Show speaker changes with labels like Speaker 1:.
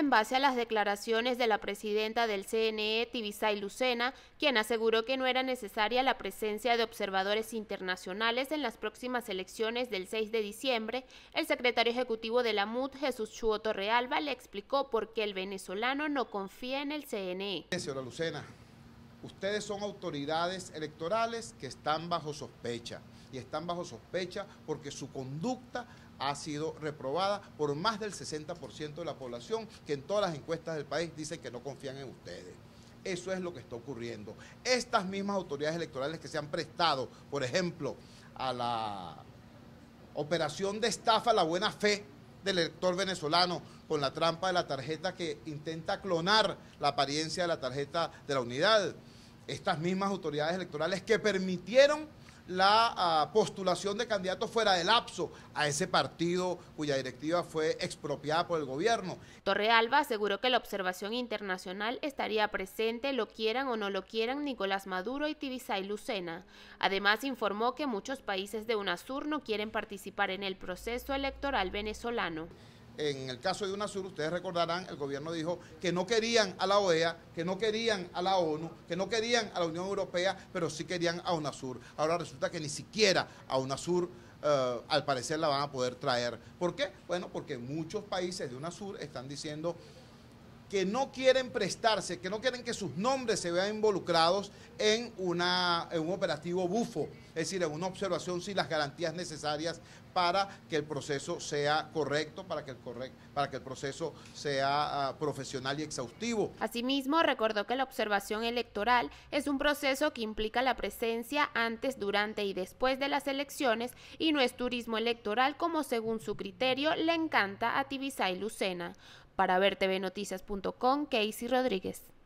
Speaker 1: en base a las declaraciones de la presidenta del CNE, Tibisay Lucena, quien aseguró que no era necesaria la presencia de observadores internacionales en las próximas elecciones del 6 de diciembre, el secretario ejecutivo de la MUD, Jesús Chuoto Realba, le explicó por qué el venezolano no confía en el CNE.
Speaker 2: Lucena, ustedes son autoridades electorales que están bajo sospecha. Y están bajo sospecha porque su conducta ha sido reprobada por más del 60% de la población que en todas las encuestas del país dicen que no confían en ustedes. Eso es lo que está ocurriendo. Estas mismas autoridades electorales que se han prestado, por ejemplo, a la operación de estafa la buena fe del elector venezolano con la trampa de la tarjeta que intenta clonar la apariencia de la tarjeta de la unidad estas mismas autoridades electorales que permitieron la ah, postulación de candidatos fuera del lapso a ese partido cuya directiva fue expropiada por el gobierno.
Speaker 1: Torrealba aseguró que la observación internacional estaría presente, lo quieran o no lo quieran, Nicolás Maduro y Tibisay Lucena. Además, informó que muchos países de UNASUR no quieren participar en el proceso electoral venezolano
Speaker 2: en el caso de UNASUR, ustedes recordarán, el gobierno dijo que no querían a la OEA, que no querían a la ONU, que no querían a la Unión Europea, pero sí querían a UNASUR. Ahora resulta que ni siquiera a UNASUR eh, al parecer la van a poder traer. ¿Por qué? Bueno, porque muchos países de UNASUR están diciendo que no quieren prestarse, que no quieren que sus nombres se vean involucrados en, una, un operativo bufo, es decir, en una observación sin las garantías necesarias para que el proceso sea correcto, para que el, para que el proceso sea ah, profesional y exhaustivo.
Speaker 1: Asimismo, recordó que la observación electoral es un proceso que implica la presencia antes, durante y después de las elecciones y no es turismo electoral como según su criterio le encanta a Tibisay Lucena. Para vertvnoticias.com, Casey Rodríguez.